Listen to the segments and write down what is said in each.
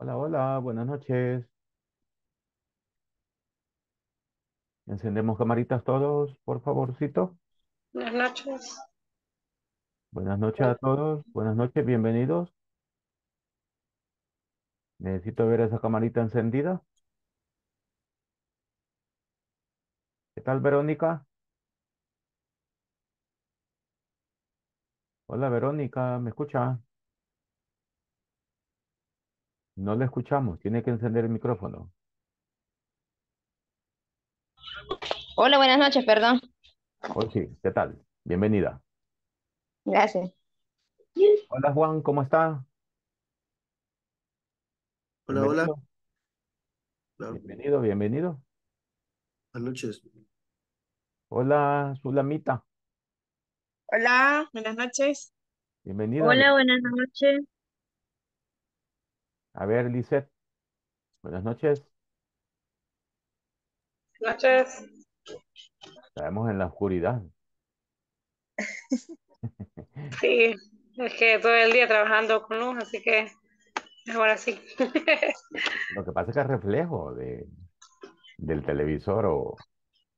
Hola, hola, buenas noches. Encendemos camaritas todos, por favorcito. Buenas noches. Buenas noches a todos. Buenas noches, bienvenidos. Necesito ver esa camarita encendida. ¿Qué tal, Verónica? Hola, Verónica, ¿me escucha? No le escuchamos. Tiene que encender el micrófono. Hola, buenas noches, perdón. Oh, sí, ¿qué tal? Bienvenida. Gracias. Hola Juan, ¿cómo está? Hola, hola. Bienvenido, bienvenido. Buenas noches. Hola, Sulamita. Hola, buenas noches. Bienvenido. Hola, buenas noches. A ver, Lizeth. Buenas noches. Buenas noches. Estamos en la oscuridad. Sí, es que todo el día trabajando con luz, así que ahora sí. Lo que pasa es que el reflejo de, del televisor o,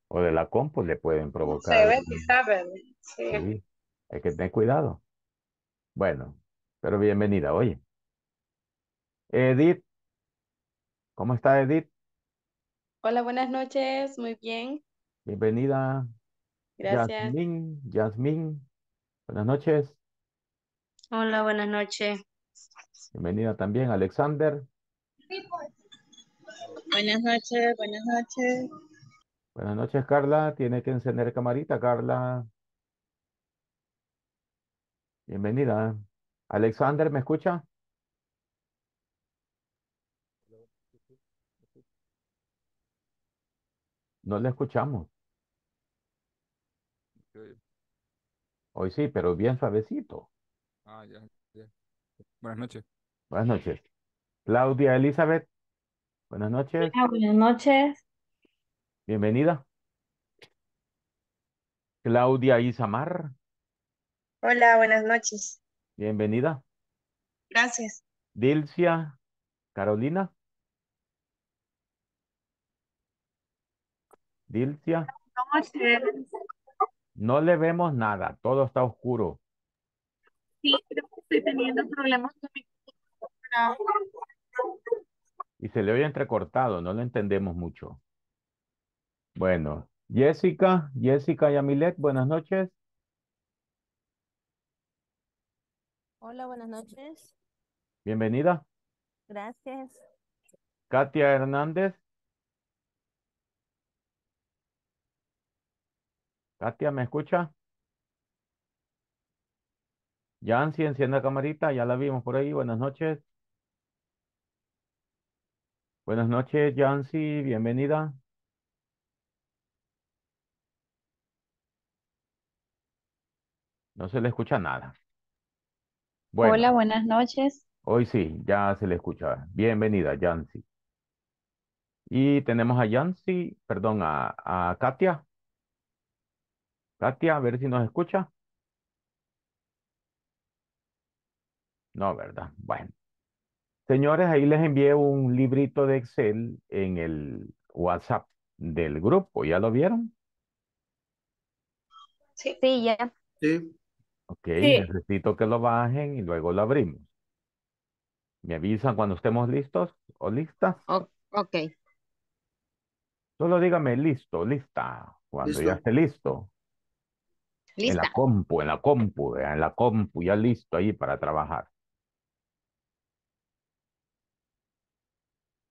o de la compu le pueden provocar. Se ve y saben. Sí. sí. Hay que tener cuidado. Bueno, pero bienvenida, oye. Edith, ¿cómo está Edith? Hola, buenas noches, muy bien. Bienvenida. Gracias. Yasmín, buenas noches. Hola, buenas noches. Bienvenida también, Alexander. Buenas noches, buenas noches. Buenas noches, Carla. Tiene que encender camarita, Carla. Bienvenida. Alexander, ¿me escucha? No le escuchamos. Hoy sí, pero bien suavecito. Ah, ya, Buenas noches. Buenas noches. Claudia Elizabeth. Buenas noches. buenas noches. Bienvenida. Claudia Isamar. Hola, buenas noches. Bienvenida. Gracias. Dilcia Carolina. Dilcia. No le vemos nada, todo está oscuro. Sí, estoy teniendo problemas Y se le oye entrecortado, no lo entendemos mucho. Bueno, Jessica, Jessica Yamilek, buenas noches. Hola, buenas noches. Bienvenida. Gracias. Katia Hernández. Katia, ¿me escucha? Yancy, enciende la camarita, ya la vimos por ahí. Buenas noches. Buenas noches, Yancy, bienvenida. No se le escucha nada. Hola, buenas noches. hoy sí, ya se le escucha. Bienvenida, Yancy. Y tenemos a Yancy, perdón, a, a Katia. Katia, a ver si nos escucha. No, ¿verdad? Bueno. Señores, ahí les envié un librito de Excel en el WhatsApp del grupo. ¿Ya lo vieron? Sí, sí ya. Sí. Ok, necesito que lo bajen y luego lo abrimos. ¿Me avisan cuando estemos listos o listas? ok. Solo dígame listo, lista, cuando ya esté listo. En la compu, en la compu, en la compu, ya listo ahí para trabajar.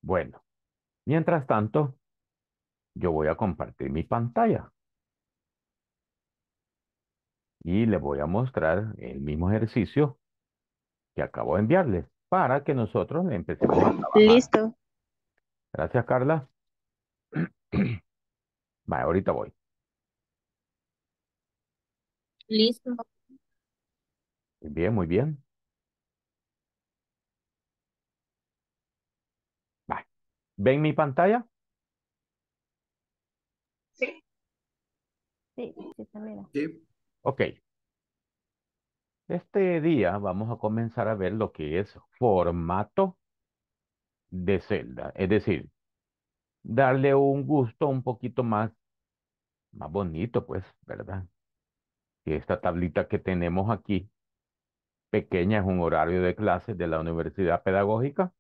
Bueno, mientras tanto, yo voy a compartir mi pantalla. Y le voy a mostrar el mismo ejercicio que acabo de enviarles para que nosotros empecemos Listo. Gracias, Carla. Vale, ahorita voy. Listo. Muy Bien, muy bien. ¿Ven mi pantalla? Sí. Sí, sí, Sí. Ok. Este día vamos a comenzar a ver lo que es formato de celda. Es decir, darle un gusto un poquito más, más bonito, pues, ¿verdad? que esta tablita que tenemos aquí, pequeña, es un horario de clases de la Universidad Pedagógica,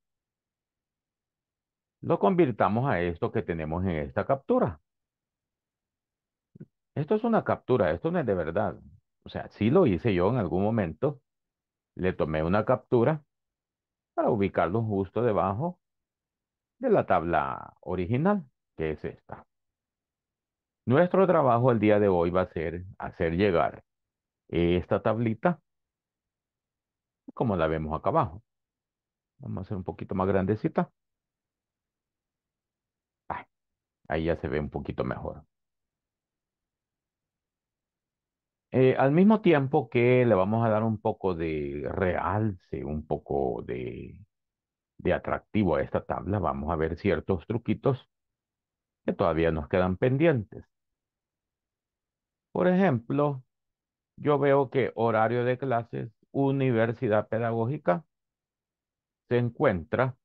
lo convirtamos a esto que tenemos en esta captura. Esto es una captura, esto no es de verdad. O sea, sí lo hice yo en algún momento. Le tomé una captura para ubicarlo justo debajo de la tabla original, que es esta. Nuestro trabajo el día de hoy va a ser hacer llegar esta tablita como la vemos acá abajo. Vamos a hacer un poquito más grandecita. ahí ya se ve un poquito mejor. Eh, al mismo tiempo que le vamos a dar un poco de realce, un poco de, de atractivo a esta tabla, vamos a ver ciertos truquitos que todavía nos quedan pendientes. Por ejemplo, yo veo que horario de clases, universidad pedagógica, se encuentra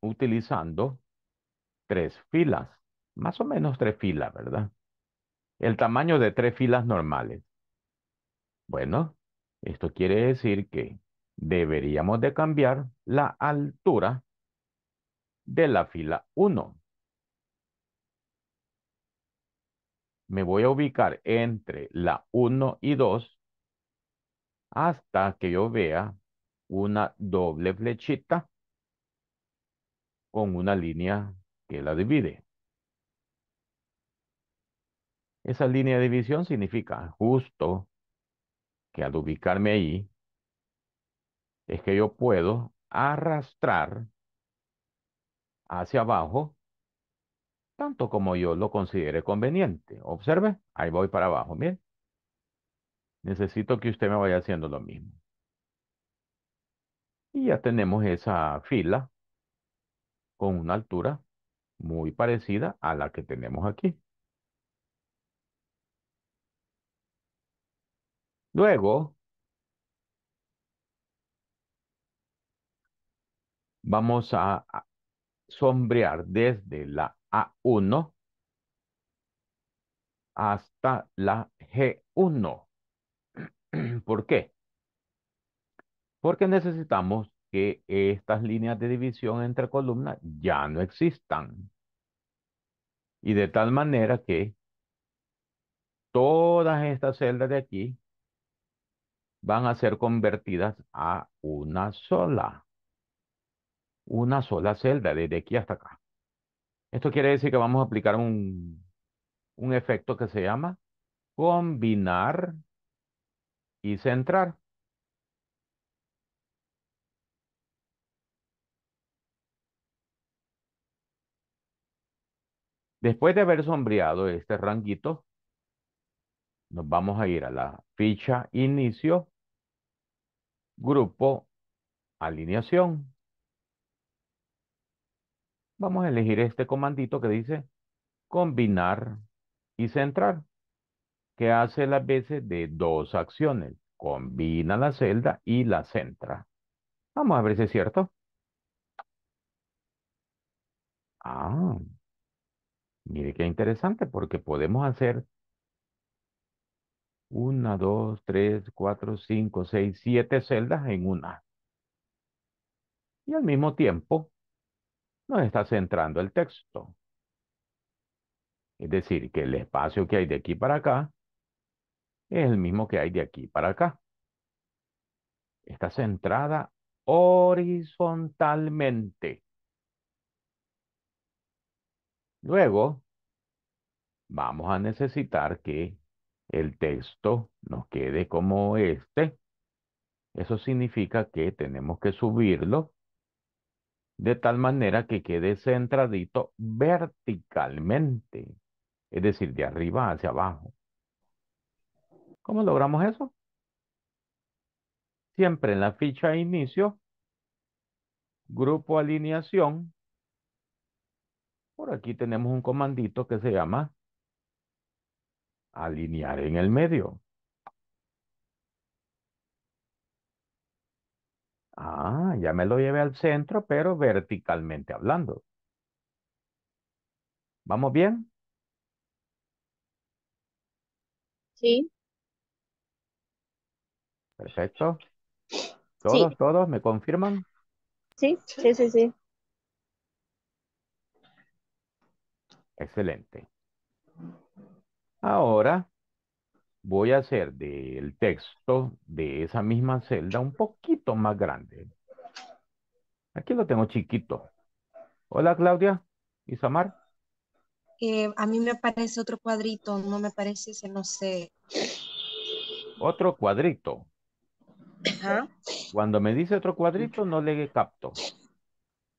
utilizando tres filas, más o menos tres filas, ¿verdad? El tamaño de tres filas normales. Bueno, esto quiere decir que deberíamos de cambiar la altura de la fila 1. me voy a ubicar entre la 1 y 2 hasta que yo vea una doble flechita con una línea que la divide. Esa línea de división significa justo que al ubicarme ahí, es que yo puedo arrastrar hacia abajo tanto como yo lo considere conveniente. Observe, ahí voy para abajo, ¿bien? Necesito que usted me vaya haciendo lo mismo. Y ya tenemos esa fila con una altura muy parecida a la que tenemos aquí. Luego, vamos a sombrear desde la a1 hasta la G1. ¿Por qué? Porque necesitamos que estas líneas de división entre columnas ya no existan. Y de tal manera que todas estas celdas de aquí van a ser convertidas a una sola. Una sola celda desde aquí hasta acá. Esto quiere decir que vamos a aplicar un, efecto que se llama combinar y centrar. Después de haber sombreado este ranguito, nos vamos a ir a la ficha inicio, grupo, alineación. Vamos a elegir este comandito que dice combinar y centrar, que hace las veces de dos acciones. Combina la celda y la centra. Vamos a ver si es cierto. Ah, mire qué interesante porque podemos hacer una dos tres cuatro cinco seis siete celdas en una. Y al mismo tiempo nos está centrando el texto. Es decir, que el espacio que hay de aquí para acá es el mismo que hay de aquí para acá. Está centrada horizontalmente. Luego, vamos a necesitar que el texto nos quede como este. Eso significa que tenemos que subirlo de tal manera que quede centradito verticalmente, es decir, de arriba hacia abajo. ¿Cómo logramos eso? Siempre en la ficha inicio, grupo alineación, por aquí tenemos un comandito que se llama alinear en el medio. Ah, ya me lo llevé al centro, pero verticalmente hablando. ¿Vamos bien? Sí. Perfecto. ¿Todos, todos me confirman? Sí, sí, sí, sí. Excelente. Ahora voy a hacer del texto de esa misma celda un poquito más grande. Aquí lo tengo chiquito. Hola, Claudia. ¿Isamar? Eh, a mí me parece otro cuadrito, no me parece ese, no sé. Otro cuadrito. Cuando me dice otro cuadrito, no le capto.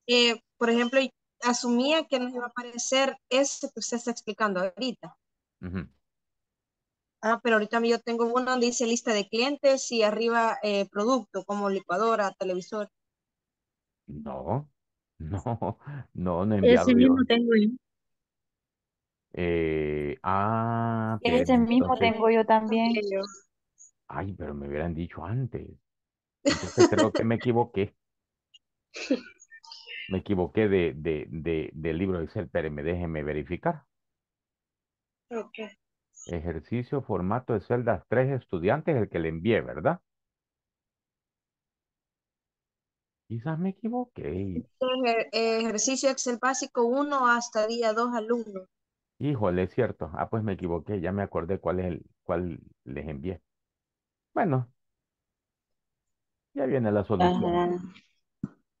Eh, por ejemplo, asumía que nos iba a aparecer ese que usted está explicando ahorita. Ah, pero ahorita yo tengo uno donde dice lista de clientes y arriba eh, producto, como licuadora, televisor. No, no, no, no enviado Ese mismo tengo yo. Eh, ah, Ese mismo tengo yo también. ay, pero me hubieran dicho antes. Entonces creo que me equivoqué. Me equivoqué de, de, de, del libro de Excel. me déjenme verificar. Okay. Ejercicio formato de celdas tres estudiantes, el que le envié, ¿verdad? Quizás me equivoqué. E-, ejercicio Excel básico 1 hasta día 2 alumnos. Híjole, es cierto. Ah, pues me equivoqué, ya me acordé cuál es el cuál les envié. Bueno, ya viene la solución.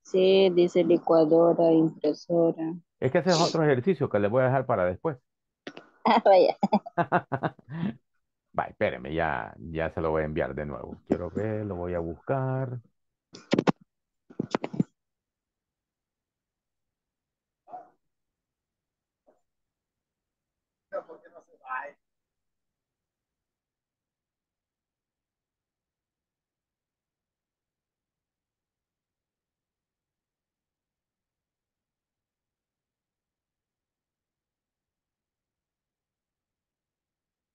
Sí, dice licuadora, impresora. Es que ese es otro ejercicio que les voy a dejar para después. Vaya. Va, espéreme, ya, ya se lo voy a enviar de nuevo. Quiero ver, lo voy a buscar.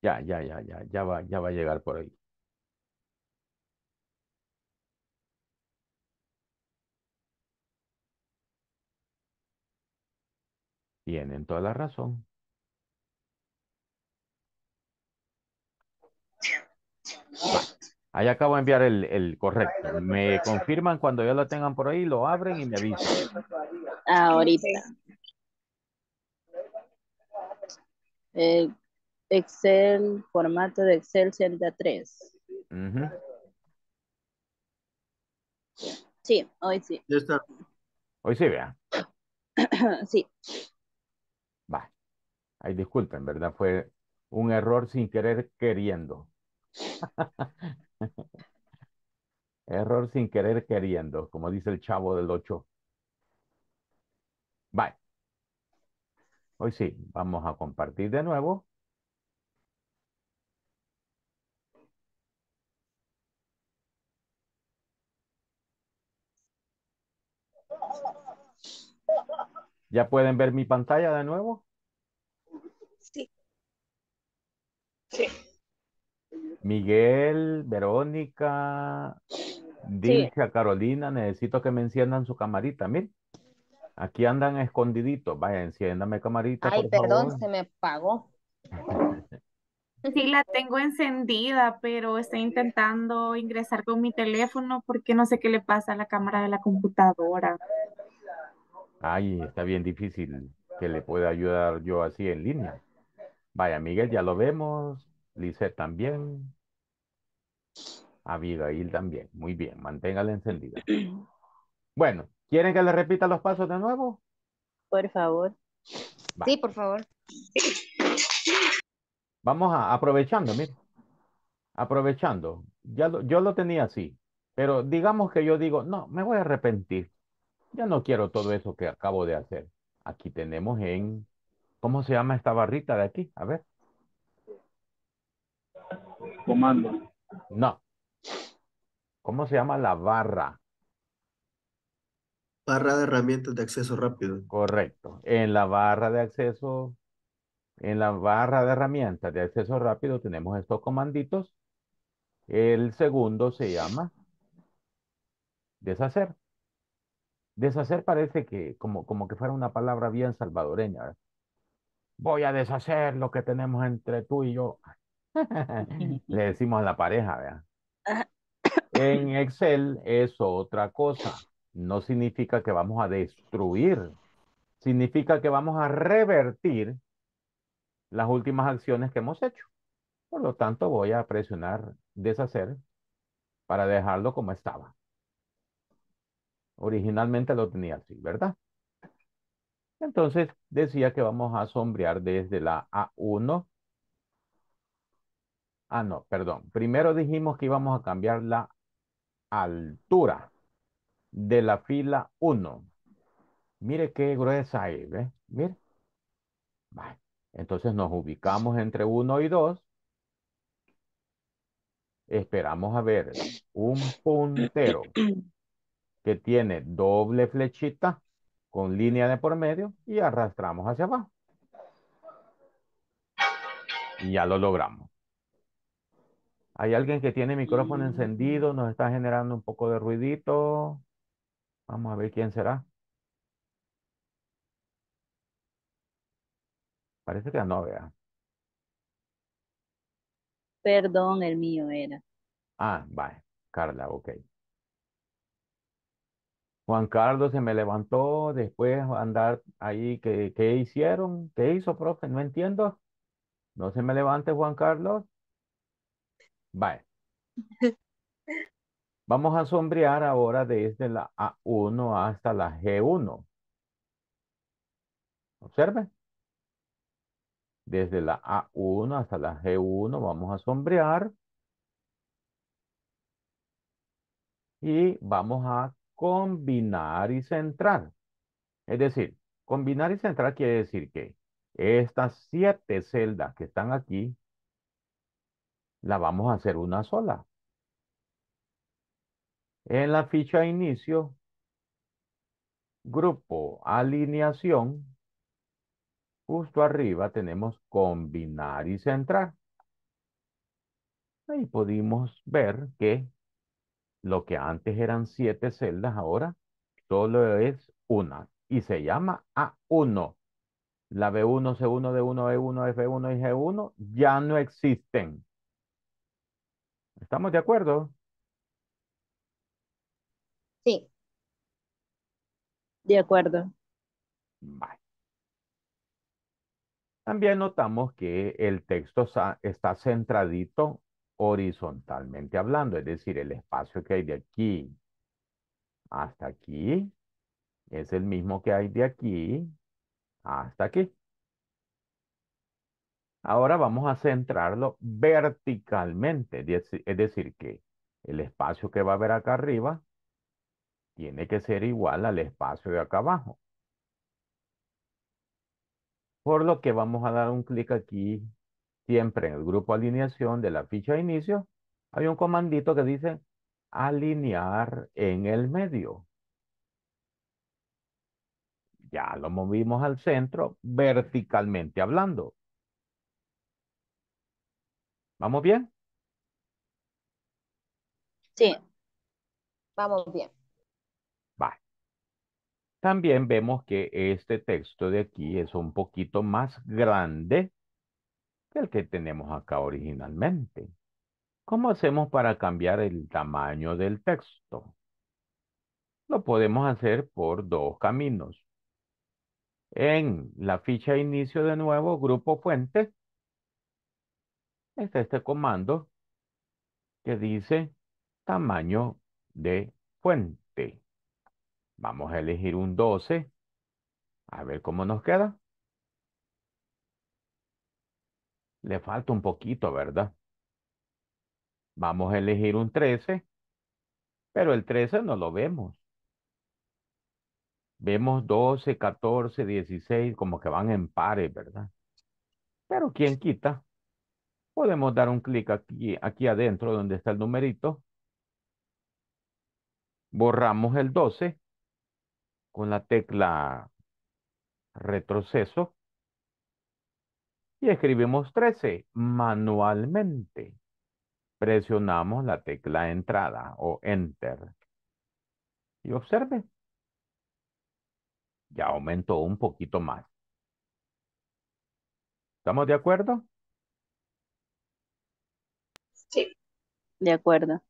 Ya, ya, ya, ya, ya va, ya va a llegar por ahí. Tienen toda la razón. Ahí acabo de enviar el, el correcto. Me confirman cuando ya lo tengan por ahí, lo abren y me avisan. Ahorita. Eh, Excel, formato de Excel celda 3. Sí, hoy sí. Hoy sí, vea. sí. Va. Ay, disculpen, ¿verdad? Fue un error sin querer queriendo. error sin querer queriendo, como dice el chavo del 8. Bye. Hoy sí, vamos a compartir de nuevo. ¿Ya pueden ver mi pantalla de nuevo? Sí. Sí. Miguel, Verónica, Dilcia, Carolina, necesito que me enciendan su camarita, miren. Aquí andan escondiditos. Vaya, enciéndame camarita. Ay, perdón, se me apagó. Sí, la tengo encendida, pero estoy intentando ingresar con mi teléfono porque no sé qué le pasa a la cámara de la computadora. Ay, está bien difícil que le pueda ayudar yo así en línea. Vaya, Miguel, ya lo vemos. Lisset también. Abigail también. Muy bien, manténgala encendida. Bueno, ¿quieren que le repita los pasos de nuevo? Por favor. Sí, por favor. Vamos a, aprovechando, mire. Aprovechando. Ya yo lo tenía así, pero digamos que yo digo, no, me voy a arrepentir. Yo no quiero todo eso que acabo de hacer. Aquí tenemos en, ¿cómo se llama esta barrita de aquí? A ver. Comando. No. ¿Cómo se llama la barra? Barra de herramientas de acceso rápido. Correcto. En la barra de acceso, en la barra de herramientas de acceso rápido tenemos estos comanditos. El segundo se llama deshacer. Deshacer parece que como, como que fuera una palabra bien salvadoreña. Voy a deshacer lo que tenemos entre tú y yo. Le decimos a la pareja, ¿verdad? En Excel es otra cosa. No significa que vamos a destruir. Significa que vamos a revertir las últimas acciones que hemos hecho. Por lo tanto, voy a presionar deshacer para dejarlo como estaba. Originalmente lo tenía así, ¿verdad? Entonces decía que vamos a sombrear desde la A1. Ah, no, perdón. Primero dijimos que íbamos a cambiar la altura de la fila 1. Mire qué gruesa es, Mire. Entonces nos ubicamos entre 1 y 2. Esperamos a ver un puntero. que tiene doble flechita con línea de por medio y arrastramos hacia abajo. Y ya lo logramos. Hay alguien que tiene micrófono encendido, nos está generando un poco de ruidito. Vamos a ver quién será. Parece que no, vea. Perdón, el mío era. Ah, vale. Carla, ok. Juan Carlos se me levantó, después andar ahí, ¿qué, qué hicieron? ¿Qué hizo, profe? No entiendo. No se me levante, Juan Carlos. Vale. Vamos a sombrear ahora desde la A1 hasta la G1. Observe. Desde la A1 hasta la G1 vamos a sombrear. Y vamos a combinar y centrar. Es decir, combinar y centrar quiere decir que estas siete celdas que están aquí, la vamos a hacer una sola. En la ficha inicio, grupo, alineación, justo arriba tenemos combinar y centrar. Ahí podemos ver que lo que antes eran siete celdas, ahora solo es una y se llama A1. La B1, C1, D1, E1, F1 y G1 ya no existen. ¿Estamos de acuerdo? Sí. De acuerdo. Vale. También notamos que el texto está centradito horizontalmente hablando, es decir, el espacio que hay de aquí hasta aquí es el mismo que hay de aquí hasta aquí. Ahora vamos a centrarlo verticalmente, es decir, que el espacio que va a haber acá arriba tiene que ser igual al espacio de acá abajo. Por lo que vamos a dar un clic aquí siempre en el grupo alineación de la ficha de inicio, hay un comandito que dice alinear en el medio. Ya lo movimos al centro verticalmente hablando. ¿Vamos bien? Sí, vamos bien. Vale. También vemos que este texto de aquí es un poquito más grande que el que tenemos acá originalmente. ¿Cómo hacemos para cambiar el tamaño del texto? Lo podemos hacer por dos caminos. En la ficha inicio de nuevo, grupo fuente, está este comando que dice tamaño de fuente. Vamos a elegir un 12. A ver cómo nos queda. Le falta un poquito, ¿verdad? Vamos a elegir un 13, pero el 13 no lo vemos. Vemos 12, 14, 16, como que van en pares, ¿verdad? Pero ¿quién quita? Podemos dar un clic aquí, aquí adentro donde está el numerito. Borramos el 12 con la tecla retroceso y escribimos 13 manualmente. Presionamos la tecla entrada o enter. Y observe. Ya aumentó un poquito más. ¿Estamos de acuerdo? Sí, de acuerdo.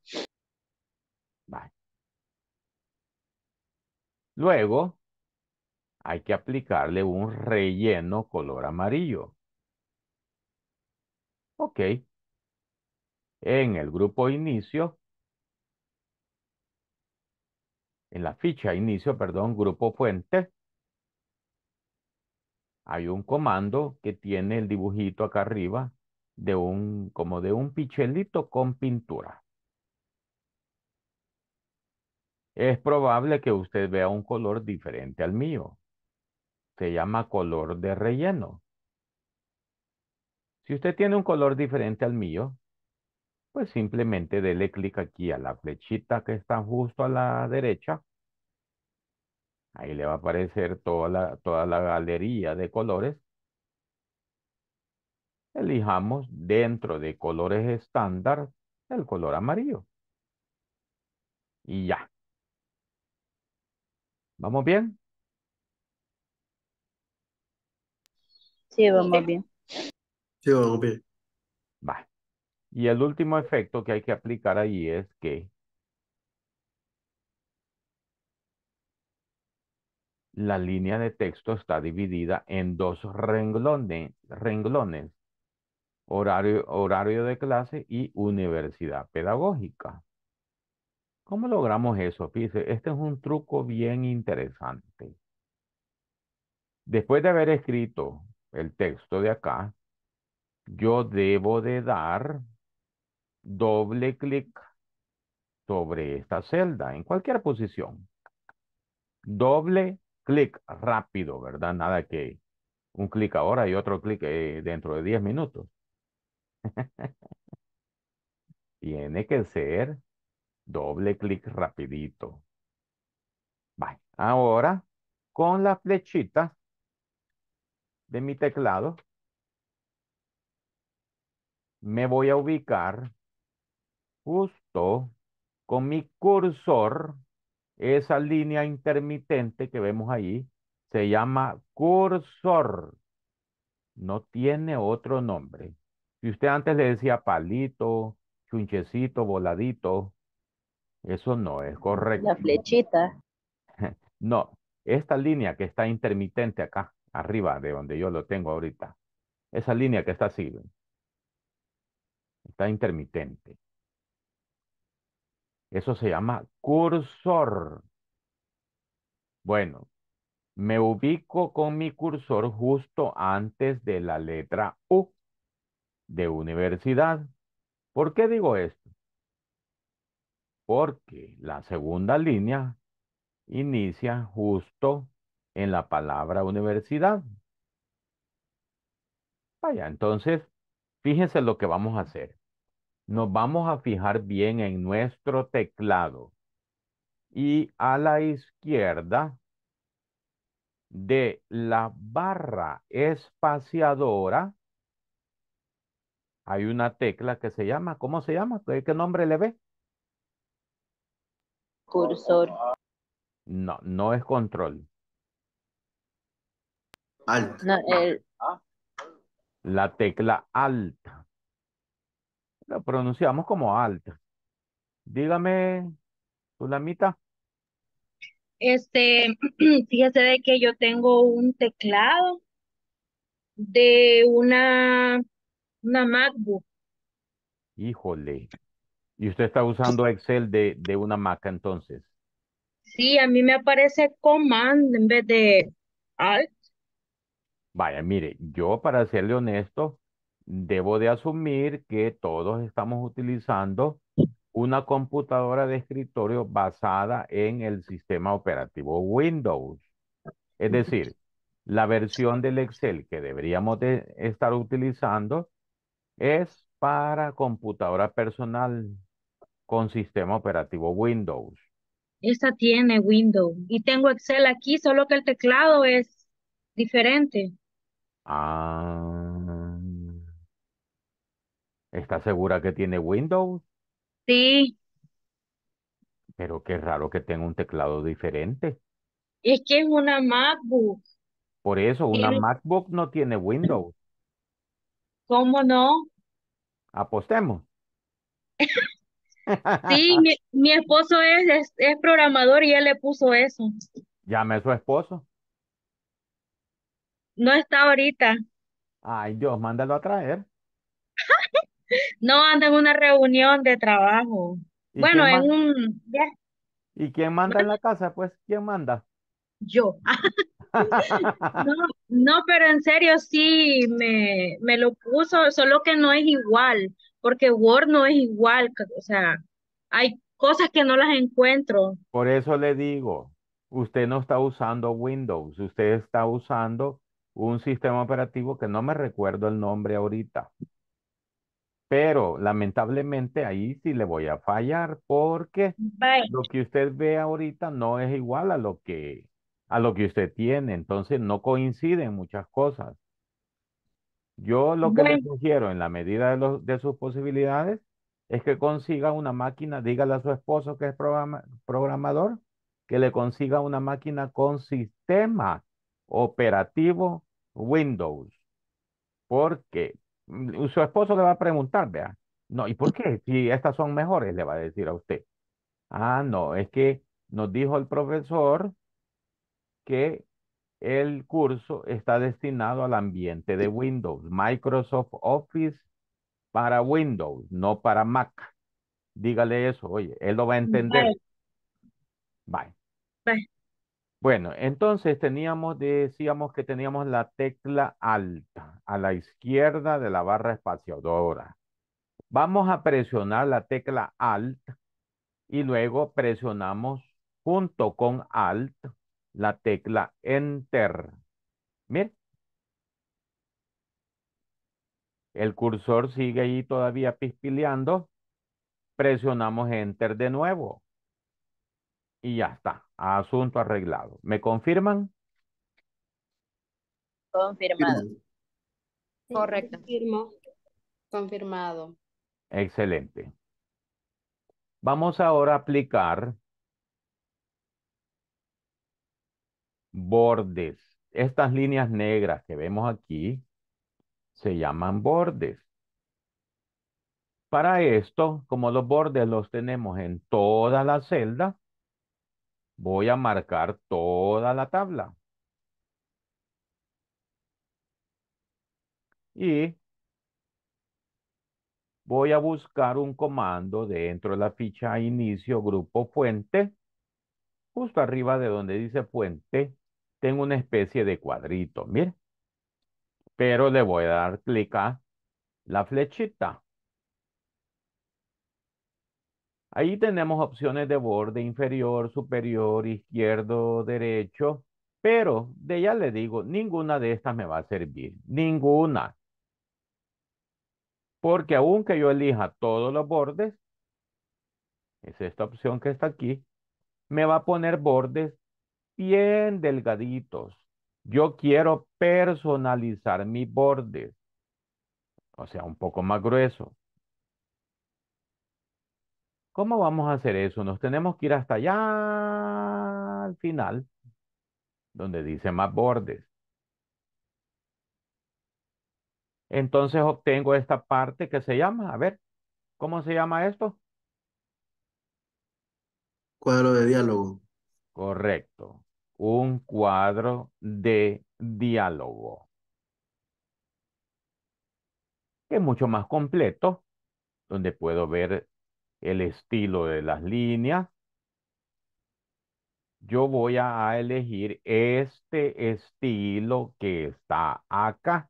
Luego, hay que aplicarle un relleno color amarillo. Ok. En el grupo inicio, en la ficha inicio, perdón, grupo fuente, hay un comando que tiene el dibujito acá arriba de un, como de un pichelito con pintura. Es probable que usted vea un color diferente al mío. Se llama color de relleno. Si usted tiene un color diferente al mío, pues simplemente dele clic aquí a la flechita que está justo a la derecha. Ahí le va a aparecer toda la, toda la galería de colores. Elijamos dentro de colores estándar el color amarillo. Y ya. ¿Vamos bien? Sí, vamos bien. Sí, Y el último efecto que hay que aplicar allí es que la línea de texto está dividida en dos renglones, renglones horario, horario de clase y universidad pedagógica. ¿Cómo logramos eso? Fíjense, este es un truco bien interesante. Después de haber escrito el texto de acá, yo debo de dar doble clic sobre esta celda, en cualquier posición. Doble clic rápido, ¿verdad? Nada que un clic ahora y otro clic eh, dentro de 10 minutos. Tiene que ser doble clic rapidito. Vale. Ahora, con la flechita de mi teclado, me voy a ubicar justo con mi cursor, esa línea intermitente que vemos ahí, se llama cursor. No tiene otro nombre. Si usted antes le decía palito, chunchecito, voladito, eso no es correcto. La flechita. No, esta línea que está intermitente acá, arriba de donde yo lo tengo ahorita, esa línea que está así, Está intermitente. Eso se llama cursor. Bueno, me ubico con mi cursor justo antes de la letra U de universidad. ¿Por qué digo esto? Porque la segunda línea inicia justo en la palabra universidad. Vaya, entonces Fíjense lo que vamos a hacer. Nos vamos a fijar bien en nuestro teclado. Y a la izquierda de la barra espaciadora hay una tecla que se llama, ¿cómo se llama? ¿Qué nombre le ve? Cursor. No, no es control. No, la tecla alta. La pronunciamos como alta. Dígame, Sulamita. Este, fíjese de que yo tengo un teclado de una, una MacBook. Híjole. Y usted está usando Excel de, de una Mac entonces. Sí, a mí me aparece command en vez de alt. Vaya, mire, yo para serle honesto, debo de asumir que todos estamos utilizando una computadora de escritorio basada en el sistema operativo Windows. Es decir, la versión del Excel que deberíamos estar utilizando es para computadora personal con sistema operativo Windows. Esta tiene Windows y tengo Excel aquí, solo que el teclado es diferente. Ah, ¿estás segura que tiene Windows? Sí, Pero qué raro que tenga un teclado diferente. es que es una MacBook. Por eso, una MacBook no tiene Windows. ¿Cómo no? Apostemos. Sí, mi, esposo es, es programador y él le puso eso. Llame a su esposo. No está ahorita. Ay, Dios, mándalo a traer. No, anda en una reunión de trabajo. Bueno, en un... ¿Y quién manda en la casa? Pues, ¿quién manda? Yo. No, pero en serio sí me, me lo puso, solo que no es igual, porque Word no es igual, o sea, hay cosas que no las encuentro. Por eso le digo, usted no está usando Windows, usted está usando un sistema operativo que no me recuerdo el nombre ahorita. Pero lamentablemente ahí sí le voy a fallar porque lo que usted ve ahorita no es igual a lo que a lo que usted tiene, entonces no coinciden muchas cosas. Yo lo que le sugiero en la medida de, de sus posibilidades es que consiga una máquina, dígale a su esposo que es programador, que le consiga una máquina con sistema operativo Windows. ¿Por qué? Mm, su esposo le va a preguntar, vea, no, ¿y por qué? Si estas son mejores, le va a decir a usted. Ah, no, es que nos dijo el profesor que el curso está destinado al ambiente de Windows, Microsoft Office para Windows, no para Mac. Dígale eso, oye, él lo va a entender. Bye. Bueno, entonces teníamos, decíamos que teníamos la tecla ALT a la izquierda de la barra espaciadora. Vamos a presionar la tecla alt y luego presionamos junto con alt la tecla enter. Miren. El cursor sigue ahí todavía pispileando. Presionamos enter de nuevo. Y ya está. Asunto arreglado. ¿Me confirman? Confirmado. Correcto. Confirmo. Confirmado. Excelente. Vamos ahora a aplicar bordes. Estas líneas negras que vemos aquí se llaman bordes. Para esto, como los bordes los tenemos en toda la celda, voy a marcar toda la tabla. Y voy a buscar un comando dentro de la ficha inicio grupo fuente. Justo arriba de donde dice fuente, tengo una especie de cuadrito, Miren. Pero le voy a dar clic a la flechita. Ahí tenemos opciones de borde inferior, superior, izquierdo, derecho, pero de ya le digo, ninguna de estas me va a servir, ninguna. Porque aunque yo elija todos los bordes, es esta opción que está aquí, me va a poner bordes bien delgaditos. Yo quiero personalizar mi borde. o sea, un poco más grueso. ¿Cómo vamos a hacer eso? Nos tenemos que ir hasta allá al final, donde dice más bordes. Entonces obtengo esta parte que se llama, a ver, ¿cómo se llama esto? Cuadro de diálogo. Correcto. Un cuadro de diálogo. es mucho más completo, donde puedo ver el estilo de las líneas. Yo voy a elegir este estilo que está acá.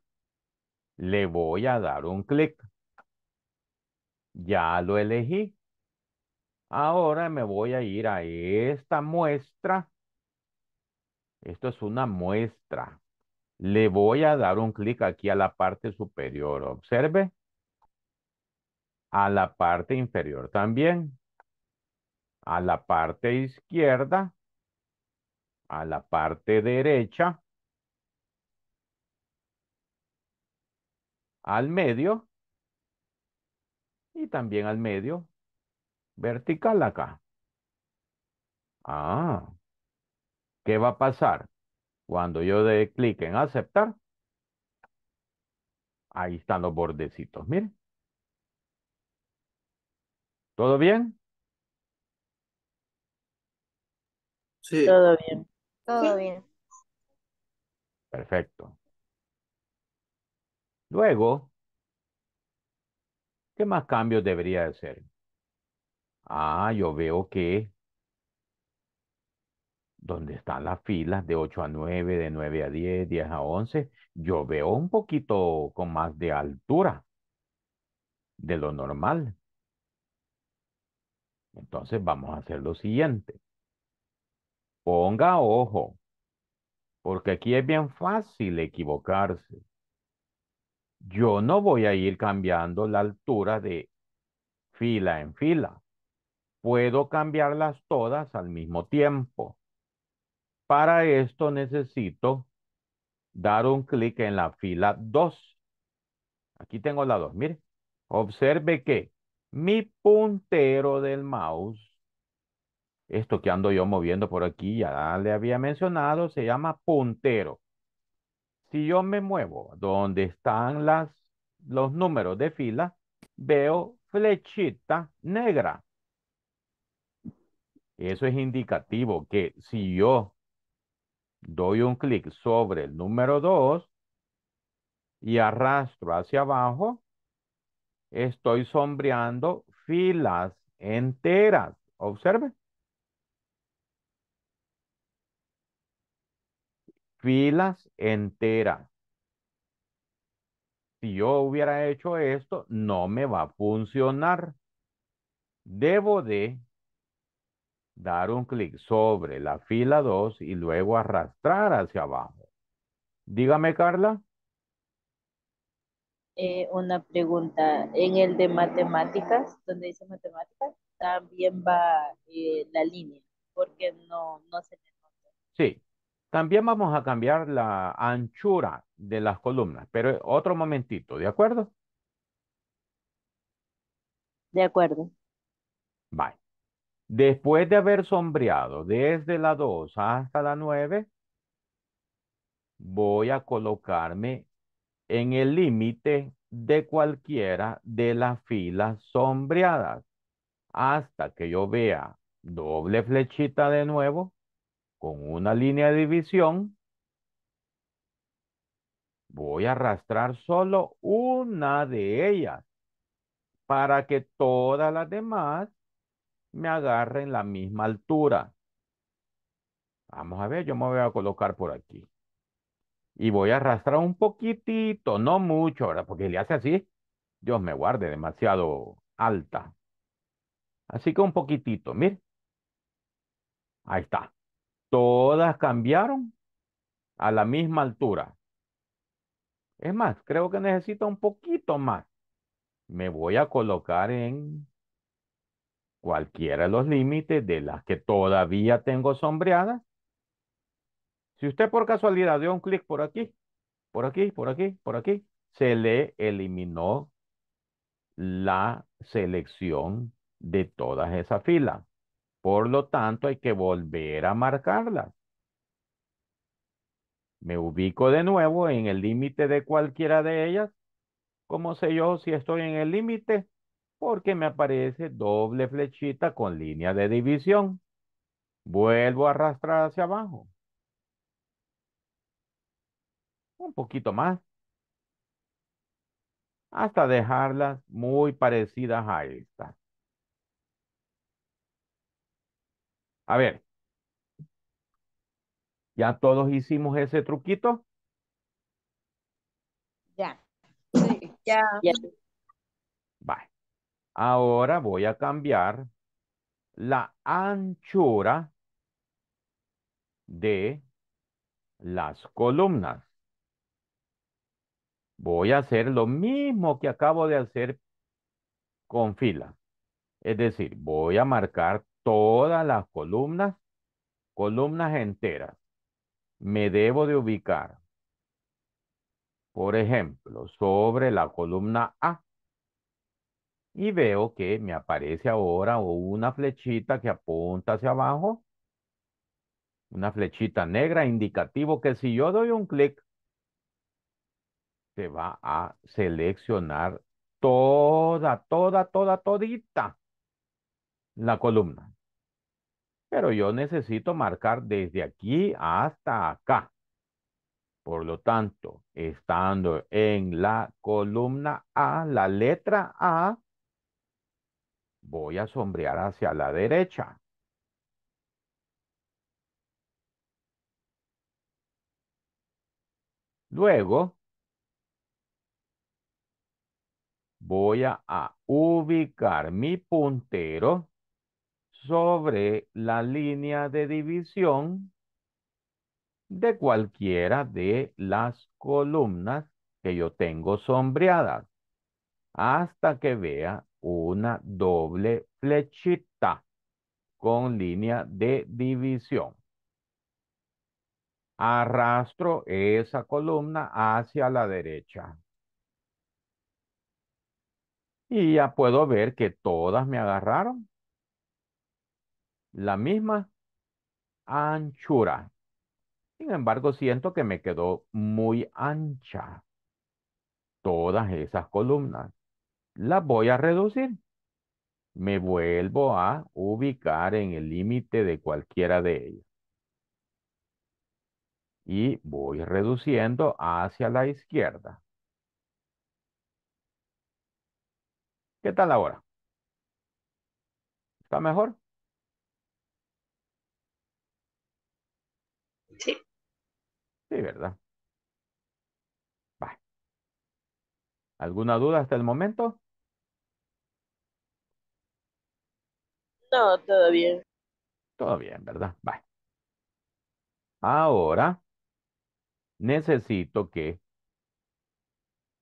Le voy a dar un clic. Ya lo elegí. Ahora me voy a ir a esta muestra. Esto es una muestra. Le voy a dar un clic aquí a la parte superior. Observe a la parte inferior también, a la parte izquierda, a la parte derecha, al medio y también al medio, vertical acá. Ah, ¿qué va a pasar? Cuando yo dé clic en aceptar, ahí están los bordecitos, miren. ¿Todo bien? Sí. Todo bien. Todo bien. Perfecto. Luego, ¿qué más cambios debería hacer? Ah, yo veo que donde están las filas de 8 a 9, de 9 a 10, 10 a 11, yo veo un poquito con más de altura de lo normal. Entonces vamos a hacer lo siguiente. Ponga ojo, porque aquí es bien fácil equivocarse. Yo no voy a ir cambiando la altura de fila en fila. Puedo cambiarlas todas al mismo tiempo. Para esto necesito dar un clic en la fila 2. Aquí tengo la 2, mire. Observe que mi puntero del mouse, esto que ando yo moviendo por aquí, ya le había mencionado, se llama puntero. Si yo me muevo donde están las, los números de fila, veo flechita negra. Eso es indicativo que si yo doy un clic sobre el número 2 y arrastro hacia abajo, estoy sombreando filas enteras. Observe. Filas enteras. Si yo hubiera hecho esto, no me va a funcionar. Debo de dar un clic sobre la fila 2 y luego arrastrar hacia abajo. Dígame, Carla. Eh, una pregunta. En el de matemáticas, donde dice matemáticas, también va eh, la línea, porque no, se le Sí, también vamos a cambiar la anchura de las columnas, pero otro momentito, ¿de acuerdo? De acuerdo. Vale. Después de haber sombreado desde la 2 hasta la 9, voy a colocarme en el límite de cualquiera de las filas sombreadas hasta que yo vea doble flechita de nuevo con una línea de división. Voy a arrastrar solo una de ellas para que todas las demás me agarren la misma altura. Vamos a ver, yo me voy a colocar por aquí y voy a arrastrar un poquitito, no mucho, ¿verdad? Porque le hace así, Dios me guarde, demasiado alta. Así que un poquitito, Miren. Ahí está. Todas cambiaron a la misma altura. Es más, creo que necesita un poquito más. Me voy a colocar en cualquiera de los límites de las que todavía tengo sombreadas si usted por casualidad dio un clic por aquí, por aquí, por aquí, por aquí, se le eliminó la selección de todas esas filas. Por lo tanto, hay que volver a marcarla. Me ubico de nuevo en el límite de cualquiera de ellas. ¿Cómo sé yo si estoy en el límite? Porque me aparece doble flechita con línea de división. Vuelvo a arrastrar hacia abajo. poquito más hasta dejarlas muy parecidas a esta A ver, ¿ya todos hicimos ese truquito? Ya. ya. Ahora voy a cambiar la anchura de las columnas voy a hacer lo mismo que acabo de hacer con fila. Es decir, voy a marcar todas las columnas, columnas enteras. Me debo de ubicar, por ejemplo, sobre la columna A. Y veo que me aparece ahora una flechita que apunta hacia abajo. Una flechita negra indicativo que si yo doy un clic se va a seleccionar toda, toda, toda, todita la columna. Pero yo necesito marcar desde aquí hasta acá. Por lo tanto, estando en la columna A, la letra A, voy a sombrear hacia la derecha. Luego, voy a, ubicar mi puntero sobre la línea de división de cualquiera de las columnas que yo tengo sombreadas hasta que vea una doble flechita con línea de división. Arrastro esa columna hacia la derecha. Y ya puedo ver que todas me agarraron la misma anchura. Sin embargo, siento que me quedó muy ancha. Todas esas columnas las voy a reducir. Me vuelvo a ubicar en el límite de cualquiera de ellas. Y voy reduciendo hacia la izquierda. ¿Qué tal ahora? ¿Está mejor? Sí. Sí, ¿verdad? Vale. ¿Alguna duda hasta el momento? No, todo bien. Todo bien, ¿verdad? Vale. Ahora necesito que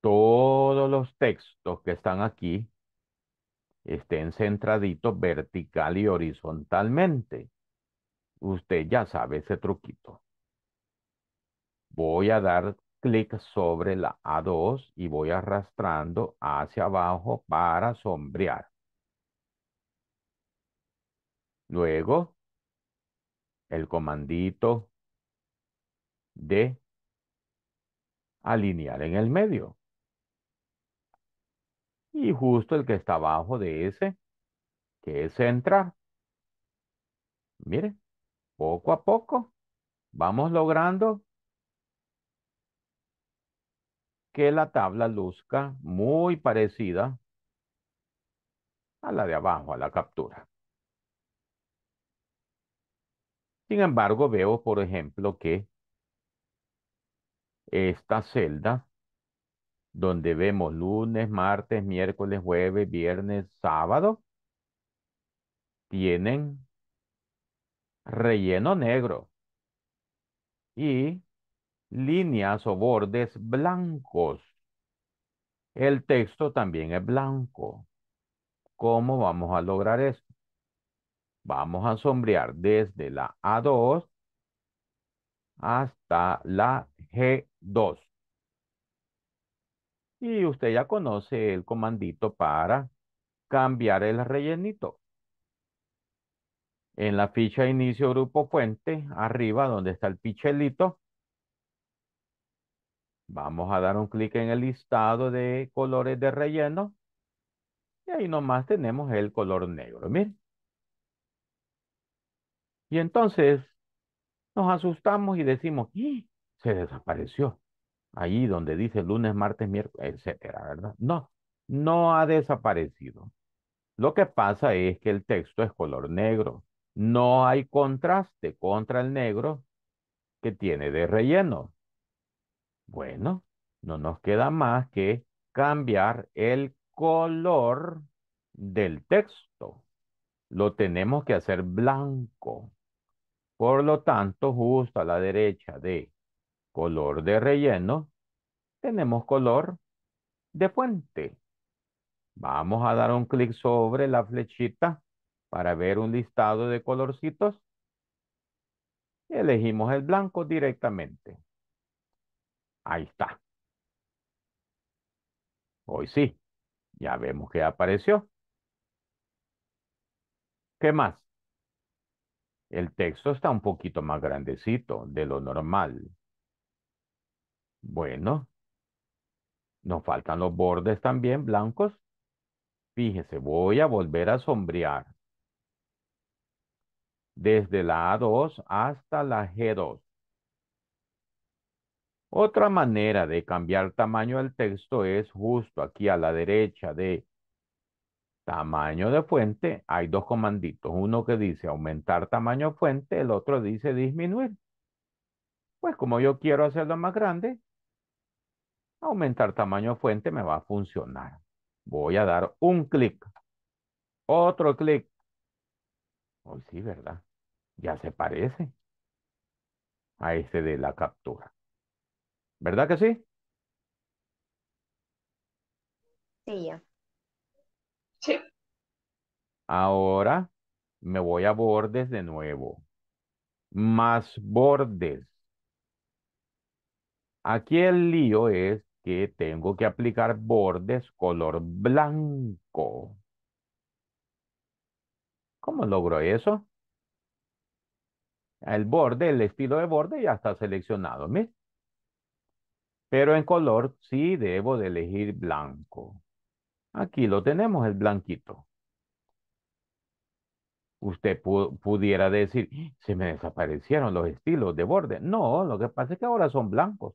todos los textos que están aquí estén centraditos vertical y horizontalmente. Usted ya sabe ese truquito. Voy a dar clic sobre la A2 y voy arrastrando hacia abajo para sombrear. Luego, el comandito de alinear en el medio y justo el que está abajo de ese, que es entrar. Mire, poco a poco vamos logrando que la tabla luzca muy parecida a la de abajo, a la captura. Sin embargo, veo, por ejemplo, que esta celda donde vemos lunes, martes, miércoles, jueves, viernes, sábado, tienen relleno negro y líneas o bordes blancos. El texto también es blanco. ¿Cómo vamos a lograr eso? Vamos a sombrear desde la A2 hasta la G2. Y usted ya conoce el comandito para cambiar el rellenito. En la ficha inicio grupo fuente, arriba donde está el pichelito, vamos a dar un clic en el listado de colores de relleno. Y ahí nomás tenemos el color negro, miren. Y entonces nos asustamos y decimos, ¡y! Se desapareció ahí donde dice lunes, martes, miércoles, etcétera, ¿verdad? No, no ha desaparecido. Lo que pasa es que el texto es color negro. No hay contraste contra el negro que tiene de relleno. Bueno, no nos queda más que cambiar el color del texto. Lo tenemos que hacer blanco. Por lo tanto, justo a la derecha de color de relleno, tenemos color de fuente. Vamos a dar un clic sobre la flechita para ver un listado de colorcitos. Elegimos el blanco directamente. Ahí está. Hoy sí, ya vemos que apareció. ¿Qué más? El texto está un poquito más grandecito de lo normal. Bueno, nos faltan los bordes también blancos. Fíjese, voy a volver a sombrear. Desde la A2 hasta la G2. Otra manera de cambiar tamaño del texto es justo aquí a la derecha de tamaño de fuente. Hay dos comanditos. Uno que dice aumentar tamaño fuente, el otro dice disminuir. Pues como yo quiero hacerlo más grande, Aumentar tamaño fuente me va a funcionar. Voy a dar un clic. Otro clic. oh, sí, ¿verdad? Ya se parece a este de la captura. ¿Verdad que sí? Sí, ya. Sí. Ahora me voy a bordes de nuevo. Más bordes. Aquí el lío es que tengo que aplicar bordes color blanco. ¿Cómo logro eso? El borde, el estilo de borde ya está seleccionado, ¿me? Pero en color sí debo de elegir blanco. Aquí lo tenemos, el blanquito. Usted pudiera decir, ¡Ah! se me desaparecieron los estilos de borde. No, lo que pasa es que ahora son blancos.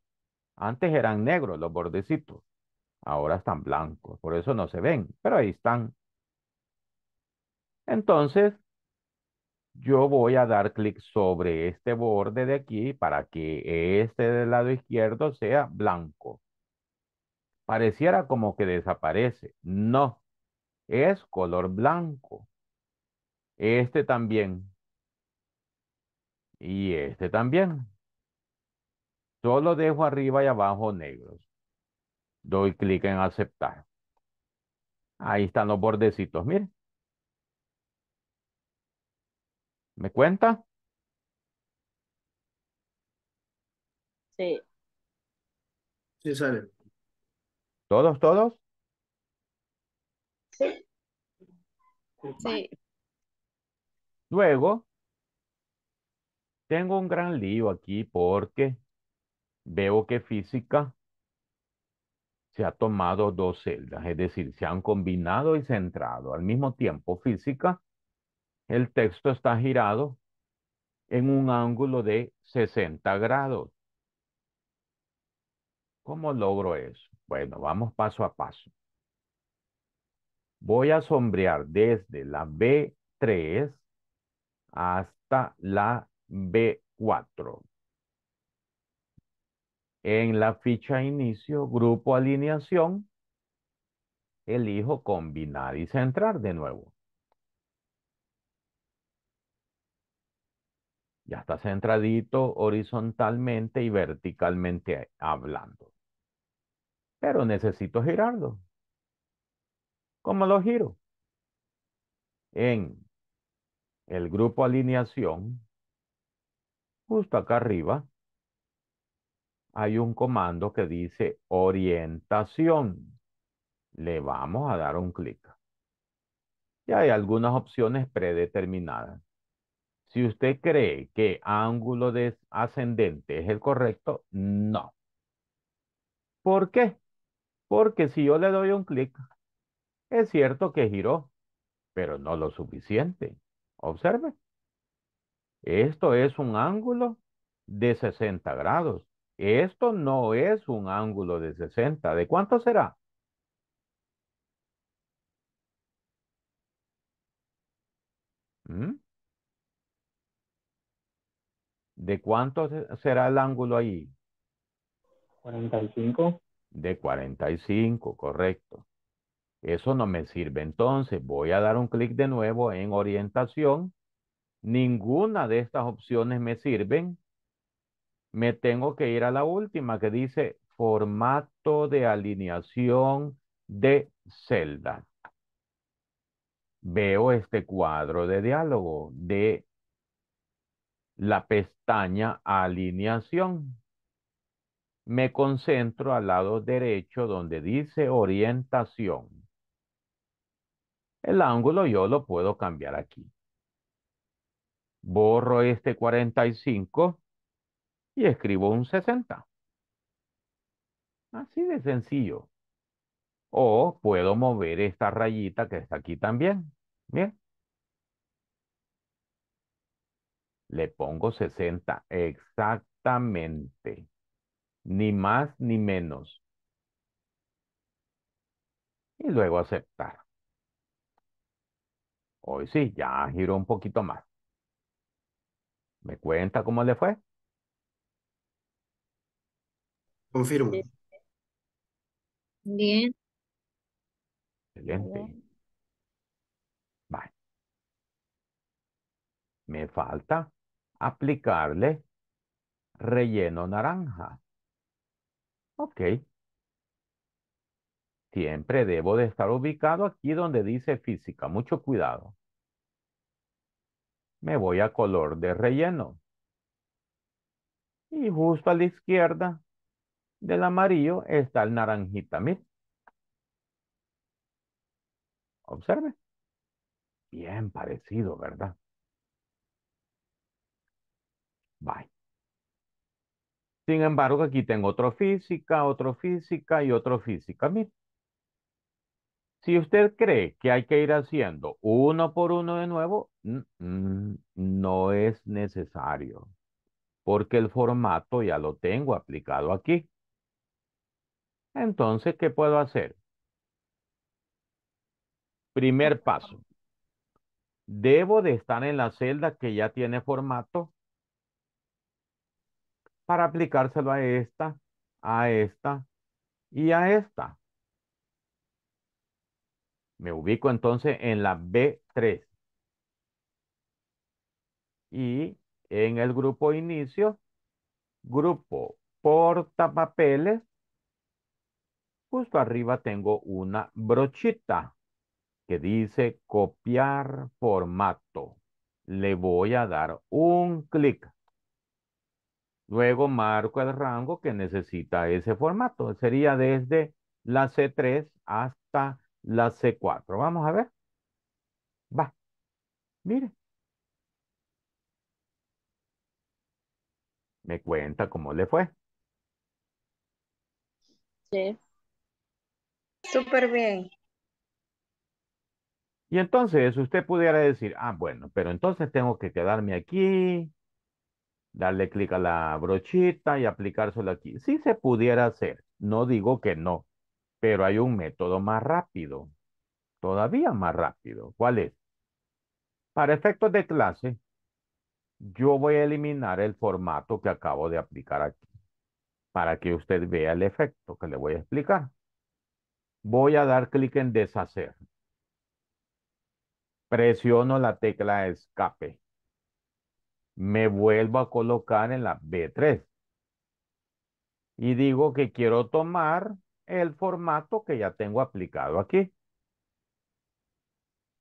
Antes eran negros los bordecitos, ahora están blancos, por eso no se ven, pero ahí están. Entonces, yo voy a dar clic sobre este borde de aquí para que este del lado izquierdo sea blanco. Pareciera como que desaparece. No, es color blanco. Este también. Y este también. Solo dejo arriba y abajo negros. Doy clic en aceptar. Ahí están los bordecitos, miren. ¿Me cuenta? Sí. Sí, sale. ¿Todos, todos? Sí. Sí. Luego, tengo un gran lío aquí porque veo que física se ha tomado dos celdas, es decir, se han combinado y centrado. Al mismo tiempo, física, el texto está girado en un ángulo de 60 grados. ¿Cómo logro eso? Bueno, vamos paso a paso. Voy a sombrear desde la B3 hasta la B4. En la ficha inicio, grupo alineación, elijo combinar y centrar de nuevo. Ya está centradito horizontalmente y verticalmente hablando. Pero necesito girarlo. ¿Cómo lo giro? En el grupo alineación, justo acá arriba, hay un comando que dice orientación. Le vamos a dar un clic. Y hay algunas opciones predeterminadas. Si usted cree que ángulo de ascendente es el correcto, no. ¿Por qué? Porque si yo le doy un clic, es cierto que giró, pero no lo suficiente. Observe. Esto es un ángulo de 60 grados esto no es un ángulo de 60. ¿De cuánto será? ¿Mm? ¿De cuánto será el ángulo ahí? 45. De 45, correcto. Eso no me sirve. Entonces voy a dar un clic de nuevo en orientación. Ninguna de estas opciones me sirven me tengo que ir a la última que dice formato de alineación de celda. Veo este cuadro de diálogo de la pestaña alineación. Me concentro al lado derecho donde dice orientación. El ángulo yo lo puedo cambiar aquí. Borro este 45 y escribo un 60. Así de sencillo. O puedo mover esta rayita que está aquí también. Bien. Le pongo 60 exactamente. Ni más ni menos. Y luego aceptar. Hoy sí, ya giró un poquito más. ¿Me cuenta cómo le fue? Confirmo. Eh, bien. Excelente. Vale. Me falta aplicarle relleno naranja. Ok. Siempre debo de estar ubicado aquí donde dice física. Mucho cuidado. Me voy a color de relleno. Y justo a la izquierda del amarillo está el naranjita, mire. Observe. Bien parecido, ¿verdad? Bye. Sin embargo, aquí tengo otro física, otro física y otro física. Mire. Si usted cree que hay que ir haciendo uno por uno de nuevo, no es necesario, porque el formato ya lo tengo aplicado aquí. Entonces, ¿qué puedo hacer? Primer paso. Debo de estar en la celda que ya tiene formato para aplicárselo a esta, a esta y a esta. Me ubico entonces en la B3. Y en el grupo inicio, grupo portapapeles, Justo arriba tengo una brochita que dice copiar formato. Le voy a dar un clic. Luego marco el rango que necesita ese formato. Sería desde la C3 hasta la C4. Vamos a ver. Va. Mire. Me cuenta cómo le fue. Sí. Súper bien. Y entonces usted pudiera decir, ah, bueno, pero entonces tengo que quedarme aquí, darle clic a la brochita y aplicárselo aquí. Sí se pudiera hacer, no digo que no, pero hay un método más rápido, todavía más rápido. ¿Cuál es? Para efectos de clase, yo voy a eliminar el formato que acabo de aplicar aquí para que usted vea el efecto que le voy a explicar voy a dar clic en deshacer. Presiono la tecla escape. Me vuelvo a colocar en la B3. Y digo que quiero tomar el formato que ya tengo aplicado aquí.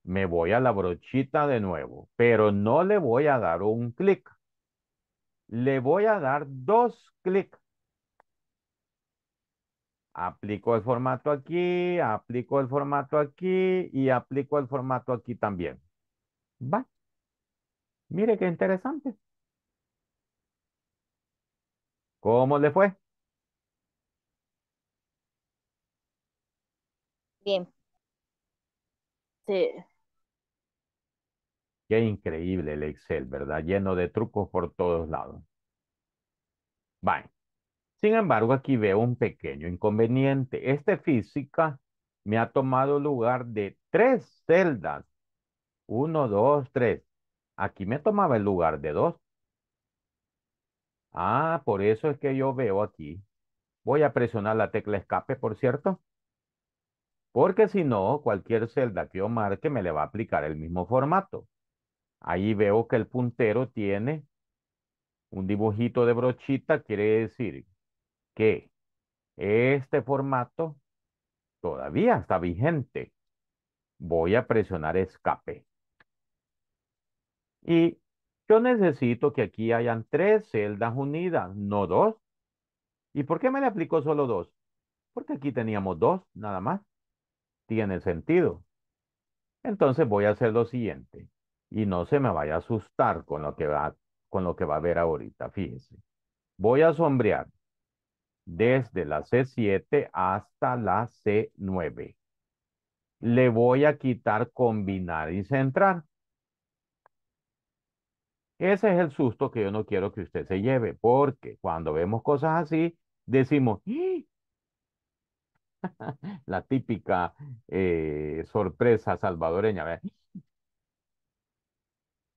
Me voy a la brochita de nuevo, pero no le voy a dar un clic. Le voy a dar dos clics aplico el formato aquí, aplico el formato aquí y aplico el formato aquí también. Va. Mire qué interesante. ¿Cómo le fue? Bien. Sí. Qué increíble el Excel, ¿verdad? Lleno de trucos por todos lados. Va. Sin embargo, aquí veo un pequeño inconveniente. Este física me ha tomado lugar de tres celdas. Uno, dos, tres. Aquí me tomaba el lugar de dos. Ah, por eso es que yo veo aquí. Voy a presionar la tecla escape, por cierto. Porque si no, cualquier celda que yo marque me le va a aplicar el mismo formato. Ahí veo que el puntero tiene un dibujito de brochita, quiere decir que este formato todavía está vigente. Voy a presionar escape. Y yo necesito que aquí hayan tres celdas unidas, no dos. ¿Y por qué me le aplicó solo dos? Porque aquí teníamos dos, nada más. Tiene sentido. Entonces voy a hacer lo siguiente. Y no se me vaya a asustar con lo que va, con lo que va a ver ahorita, Fíjense. Voy a sombrear desde la C7 hasta la C9. Le voy a quitar combinar y centrar. Ese es el susto que yo no quiero que usted se lleve, porque cuando vemos cosas así, decimos, ¡Ah!". la típica eh, sorpresa salvadoreña.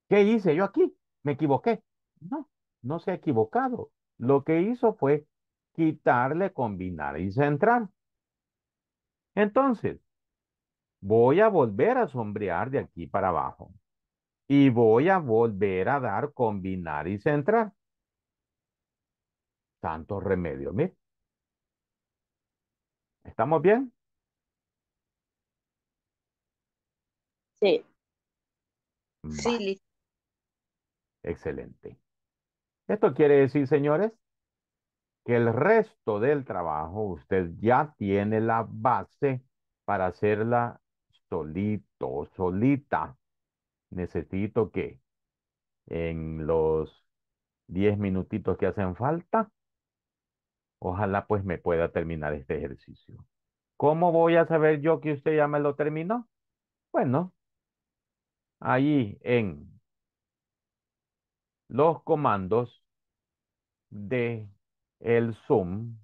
¿Qué hice yo aquí? ¿Me equivoqué? No, no se ha equivocado. Lo que hizo fue quitarle, combinar y centrar. Entonces, voy a volver a sombrear de aquí para abajo. Y voy a volver a dar combinar y centrar. Tanto remedio, mire. ¿Estamos bien? Sí. Mm, sí. Excelente. Esto quiere decir, señores, el resto del trabajo usted ya tiene la base para hacerla solito, solita. Necesito que en los diez minutitos que hacen falta, ojalá pues me pueda terminar este ejercicio. ¿Cómo voy a saber yo que usted ya me lo terminó? Bueno, ahí en los comandos de el zoom,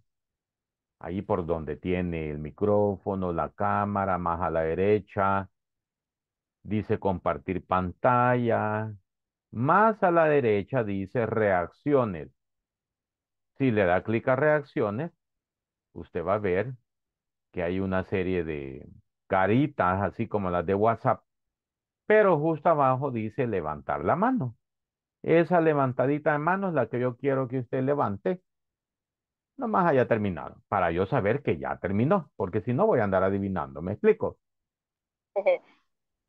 ahí por donde tiene el micrófono, la cámara, más a la derecha, dice compartir pantalla, más a la derecha dice reacciones. Si le da clic a reacciones, usted va a ver que hay una serie de caritas, así como las de WhatsApp, pero justo abajo dice levantar la mano. Esa levantadita de manos la que yo quiero que usted levante nomás haya terminado, para yo saber que ya terminó, porque si no voy a andar adivinando, ¿me explico?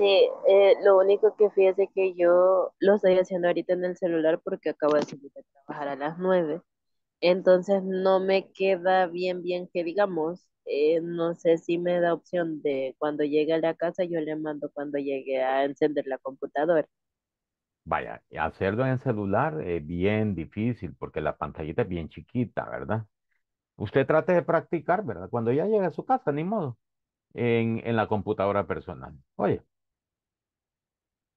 Sí, eh, lo único que fíjese que yo lo estoy haciendo ahorita en el celular porque acabo de salir a trabajar a las nueve. Entonces no me queda bien, bien que digamos, eh, no sé si me da opción de cuando llegue a la casa, yo le mando cuando llegue a encender la computadora. Vaya, hacerlo en celular es bien difícil porque la pantallita es bien chiquita, ¿verdad? Usted trate de practicar, ¿verdad? Cuando ya llegue a su casa, ni modo, en, en la computadora personal. Oye.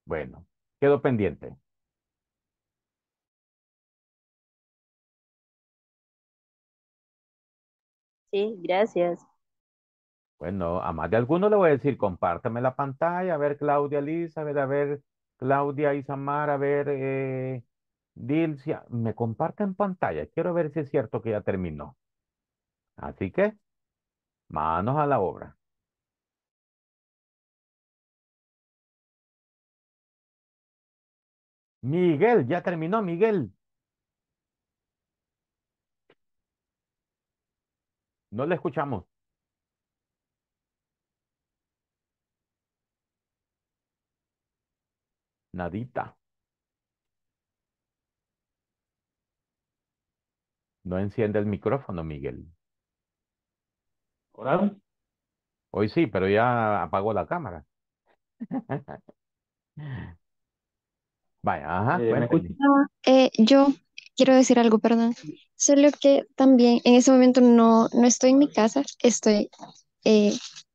Bueno, quedó pendiente. Sí, gracias. Bueno, a más de alguno le voy a decir, compártame la pantalla, a ver Claudia Elizabeth, a ver Claudia Isamar, a ver eh, Dilcia, me comparten pantalla, quiero ver si es cierto que ya terminó. Así que, manos a la obra. Miguel, ya terminó Miguel. No le escuchamos. Nadita. No enciende el micrófono, Miguel. Hoy sí, pero ya apagó la cámara. Vaya, ajá. Eh, eh, yo quiero decir algo, perdón. Solo que también en ese momento no, no estoy en mi casa, estoy eh,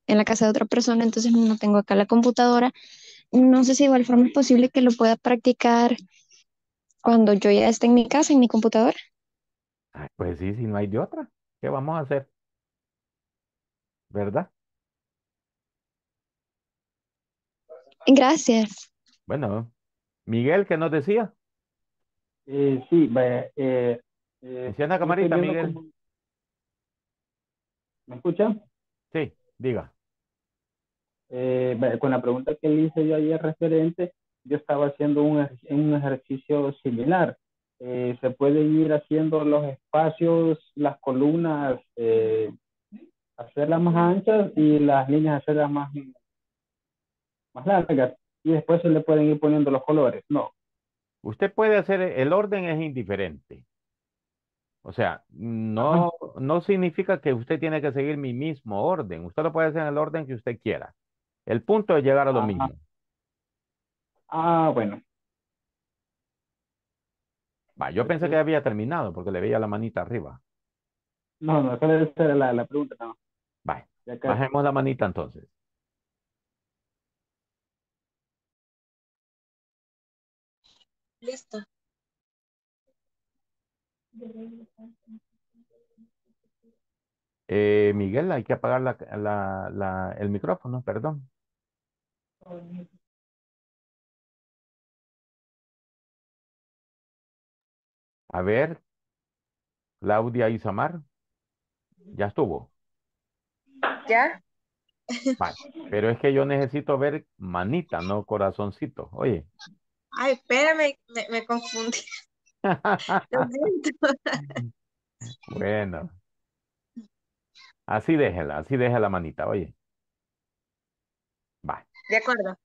en la casa de otra persona, entonces no tengo acá la computadora. No sé si de igual forma es posible que lo pueda practicar cuando yo ya esté en mi casa, en mi computadora. pues sí, si no hay de otra, ¿qué vamos a hacer? ¿verdad? Gracias. Bueno, Miguel, ¿qué nos decía? Eh, sí, vaya, eh, eh camarita, Miguel. ¿Me escucha? Sí, diga. Eh, con la pregunta que le hice yo ayer referente, yo estaba haciendo un, un ejercicio similar. se pueden ir haciendo los espacios, las columnas hacerlas más anchas y las líneas hacerlas más, más largas. Y después se le pueden ir poniendo los colores. No. Usted puede hacer, el orden es indiferente. O sea, no, no significa que usted tiene que seguir mi mismo orden. Usted lo puede hacer en el orden que usted quiera. El punto es llegar a lo mismo. Ah, bueno. yo pensé que había terminado porque le veía la manita arriba. No, no, esa era la, la pregunta. No. Bajemos la manita entonces. Listo. Eh, Miguel, hay que apagar la, la, el micrófono, perdón. A ver, Claudia Isamar, ya estuvo. Pero es que yo necesito ver manita, no corazoncito. Oye. Ay, espérame, me, confundí. bueno. Así déjela, así deja la manita, oye. Va. De acuerdo.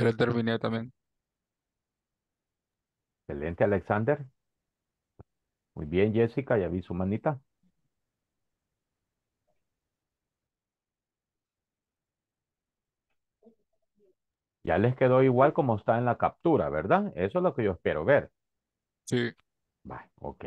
Ya terminé también. Excelente, Alexander. Muy bien, Jessica, ya vi su manita. Ya les quedó igual como está en la captura, ¿verdad? Eso es lo que yo espero ver. Sí. va ok.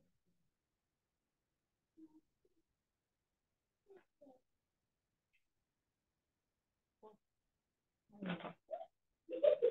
どうする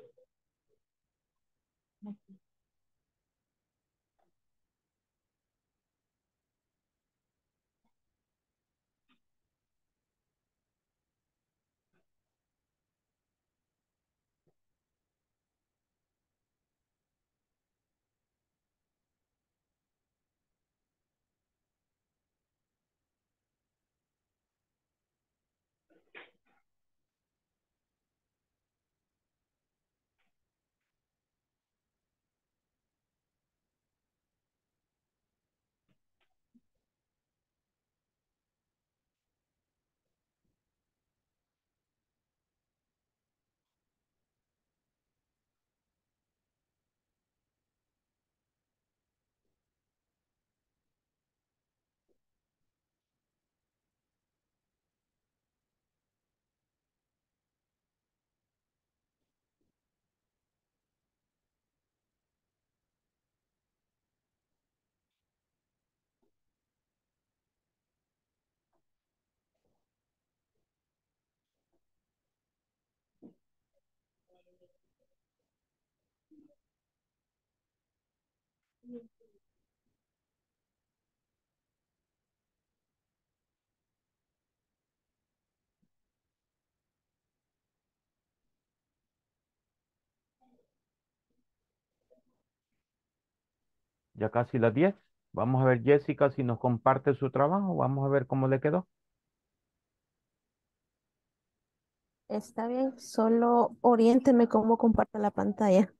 Ya casi las 10. Vamos a ver Jessica si nos comparte su trabajo. Vamos a ver cómo le quedó. Está bien, solo oriénteme cómo comparte la pantalla.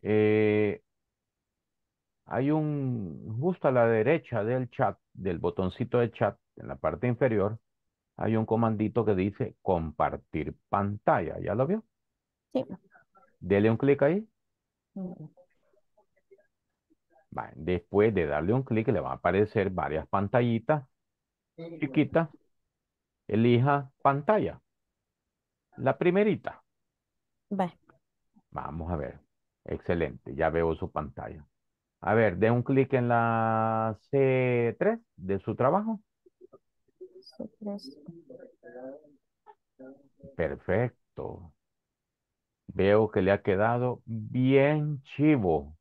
Eh, hay un, justo a la derecha del chat, del botoncito de chat, en la parte inferior, hay un comandito que dice compartir pantalla. ¿Ya lo vio? Sí. Dele un clic ahí. Mm. Después de darle un clic, le van a aparecer varias pantallitas chiquitas. Elija pantalla. La primerita. Vamos a ver. Excelente, ya veo su pantalla. A ver, dé un clic en la C3 de su trabajo. C3. Perfecto. Veo que le ha quedado bien chivo.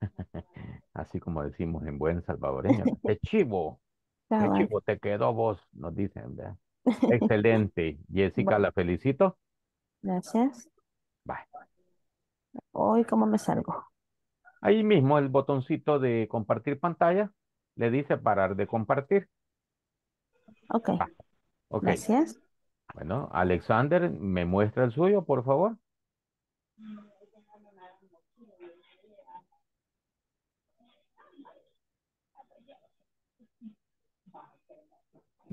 Así como decimos en buen salvadoreño. te chivo! te quedó vos! Nos dicen, Excelente. Jessica, la felicito. Gracias. Bye. Hoy, ¿cómo me salgo? Ahí mismo el botoncito de compartir pantalla le dice parar de compartir. Ok. Gracias. Bueno, Alexander, ¿me muestra el suyo, por favor?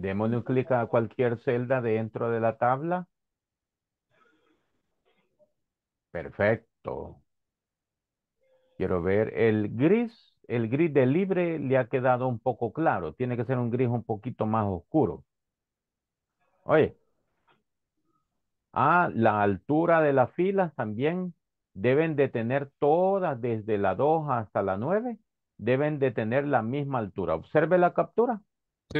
Démosle un clic a cualquier celda dentro de la tabla. Perfecto. Quiero ver el gris. El gris de libre le ha quedado un poco claro. Tiene que ser un gris un poquito más oscuro. Oye. Ah, la altura de las filas también deben de tener todas, desde la 2 hasta la 9, deben de tener la misma altura. Observe la captura. Sí.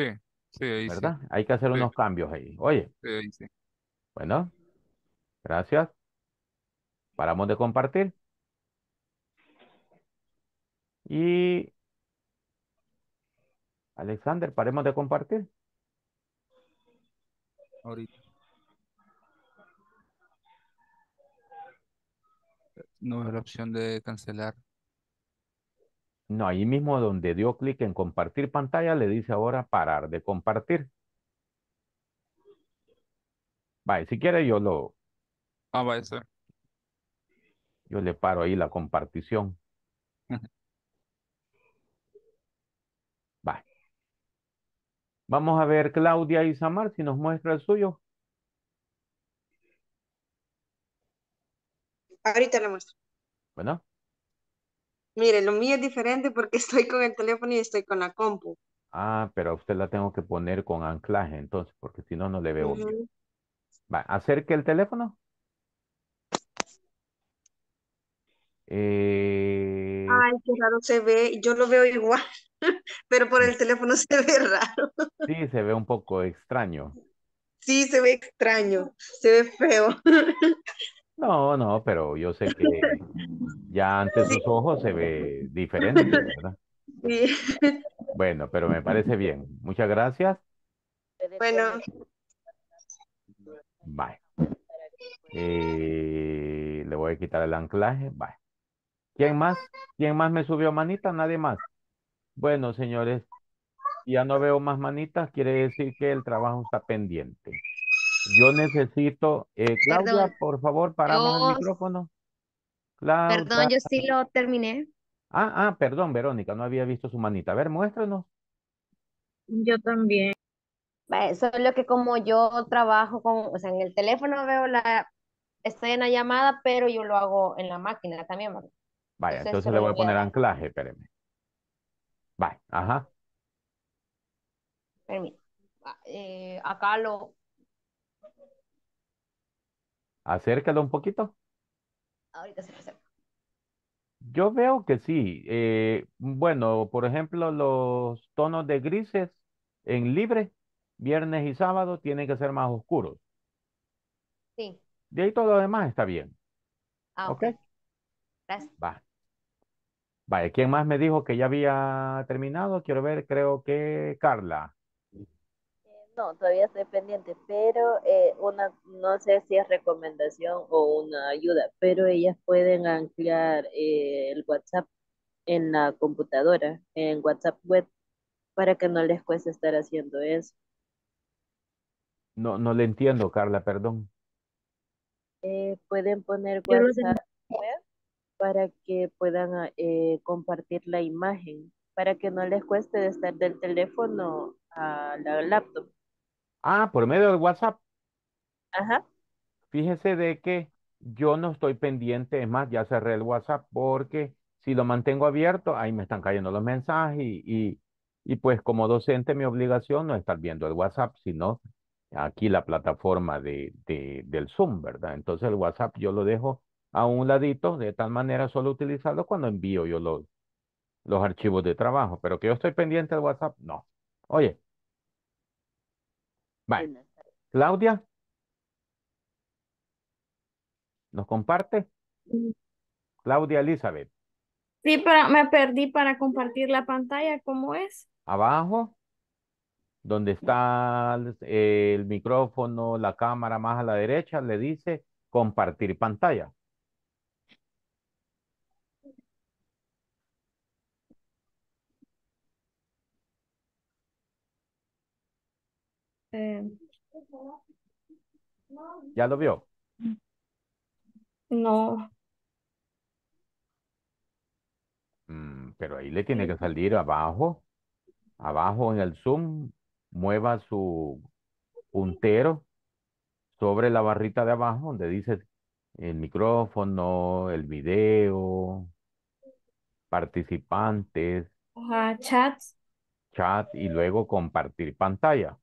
¿verdad? Hay que hacer unos cambios ahí. Oye. Sí, Bueno, gracias. Paramos de compartir. Y Alexander, paremos de compartir. Ahorita. No es la opción de cancelar. No, ahí mismo donde dio clic en compartir pantalla, le dice ahora parar de compartir. Vale, si quiere yo lo... Ah, vale, Yo le paro ahí la compartición. Vale. Vamos a ver Claudia y Samar si nos muestra el suyo. Ahorita la muestro. Bueno. Mire, lo mío es diferente porque estoy con el teléfono y estoy con la compu. Ah, pero usted la tengo que poner con anclaje, entonces, porque si no, no le veo. Va, acerque el teléfono. Eh, Ay, qué raro se ve. Yo lo veo igual, pero por el teléfono se ve raro. Sí, se ve un poco extraño. Sí, se ve extraño, se ve feo. No, no, pero yo sé que ya ante sus ojos se ve diferente, ¿verdad? Sí. Bueno, pero me parece bien. Muchas gracias. Bueno. Bye. Eh, le voy a quitar el anclaje. Bye. ¿Quién más? ¿Quién más me subió manita? Nadie más. Bueno, señores, ya no veo más manitas. Quiere decir que el trabajo está pendiente. Yo necesito, eh, Claudia, por favor, paramos el micrófono. Perdón, yo sí lo terminé. Ah, ah, perdón, Verónica, no había visto su manita. A ver, muéstranos. Yo también. solo que como yo trabajo con, o sea, en el teléfono veo la, escena llamada, pero yo lo hago en la máquina también. Vaya, entonces, le voy a poner anclaje, espéreme. Vaya, ajá. Permítame. Eh, acá lo... Acércalo un poquito. Ahorita se Yo veo que sí. Eh, bueno, por ejemplo, los tonos de grises en libre, viernes y sábado, tienen que ser más oscuros. Sí. De ahí todo lo demás está bien. Ah, ok. Gracias. ¿quién más me dijo que ya había terminado? Quiero ver, creo que Carla. No, todavía estoy pendiente, pero eh, una, no sé si es recomendación o una ayuda, pero ellas pueden anclar eh, el WhatsApp en la computadora, en WhatsApp web, para que no les cueste estar haciendo eso. No, no le entiendo, Carla, perdón. Eh, pueden poner WhatsApp web para que puedan compartir la imagen, para que no les cueste estar del teléfono a la laptop. Ah, por medio del WhatsApp. Ajá. Fíjese de que yo no estoy pendiente, es más, ya cerré el WhatsApp porque si lo mantengo abierto, ahí me están cayendo los mensajes y, y, pues como docente mi obligación no es estar viendo el WhatsApp, sino aquí la plataforma de, de, del Zoom, ¿verdad? Entonces el WhatsApp yo lo dejo a un ladito, de tal manera solo utilizarlo cuando envío yo los, los archivos de trabajo, pero que yo estoy pendiente del WhatsApp, no. Oye, Claudia, ¿nos comparte? Claudia Elizabeth. Sí, pero me perdí para compartir la pantalla. ¿Cómo es? Abajo, donde está el micrófono, la cámara más a la derecha, le dice compartir pantalla. Eh, ¿Ya lo vio? No. Mm, pero ahí le tiene que salir abajo, abajo en el zoom, mueva su puntero sobre la barrita de abajo donde dice el micrófono, el video, participantes. chat. Chat y luego compartir pantalla.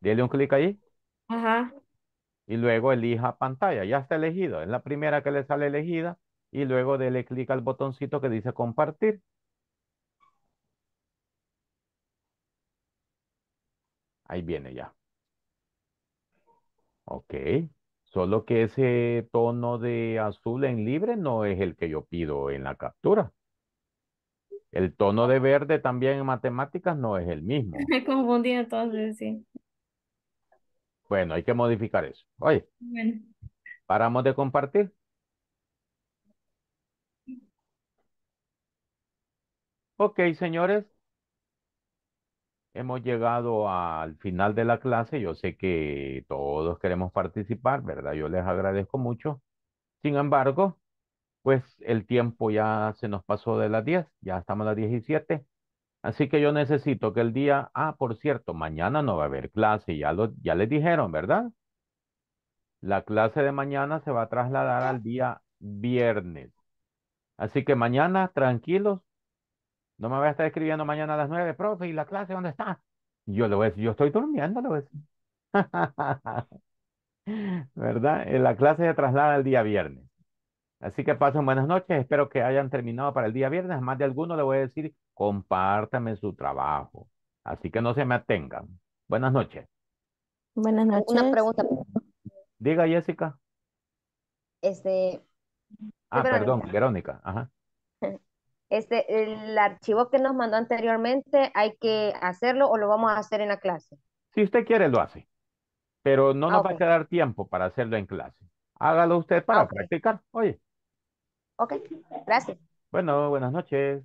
Dele un clic ahí. Ajá. Y luego elija pantalla. Ya está elegido. Es la primera que le sale elegida. Y luego dele clic al botoncito que dice compartir. Ahí viene ya. Ok. Solo que ese tono de azul en libre no es el que yo pido en la captura. El tono de verde también en matemáticas no es el mismo. Me confundí entonces, sí. Bueno, hay que modificar eso. Oye. ¿Paramos de compartir? Ok, señores. Hemos llegado al final de la clase. Yo sé que todos queremos participar, ¿verdad? Yo les agradezco mucho. Sin embargo, pues el tiempo ya se nos pasó de las 10. Ya estamos a las 17. Así que yo necesito que el día, ah, por cierto, mañana no va a haber clase, ya, lo, ya les dijeron, ¿verdad? La clase de mañana se va a trasladar al día viernes. Así que mañana, tranquilos, no me voy a estar escribiendo mañana a las nueve, profe, ¿y la clase dónde está? Yo lo voy a yo estoy durmiendo, lo voy a ¿Verdad? Eh, la clase se traslada al día viernes. Así que pasen buenas noches, espero que hayan terminado para el día viernes. Más de alguno le voy a decir compártame su trabajo. Así que no se me atengan. Buenas noches. Buenas noches. Una pregunta. Diga, Jessica. Este. Ah, perdón, Verónica. Ajá. Este, el archivo que nos mandó anteriormente, ¿hay que hacerlo o lo vamos a hacer en la clase? Si usted quiere, lo hace. Pero no nos ah, va a quedar tiempo para hacerlo en clase. Hágalo usted para ah, practicar. Oye. Ok, gracias. Bueno, buenas noches.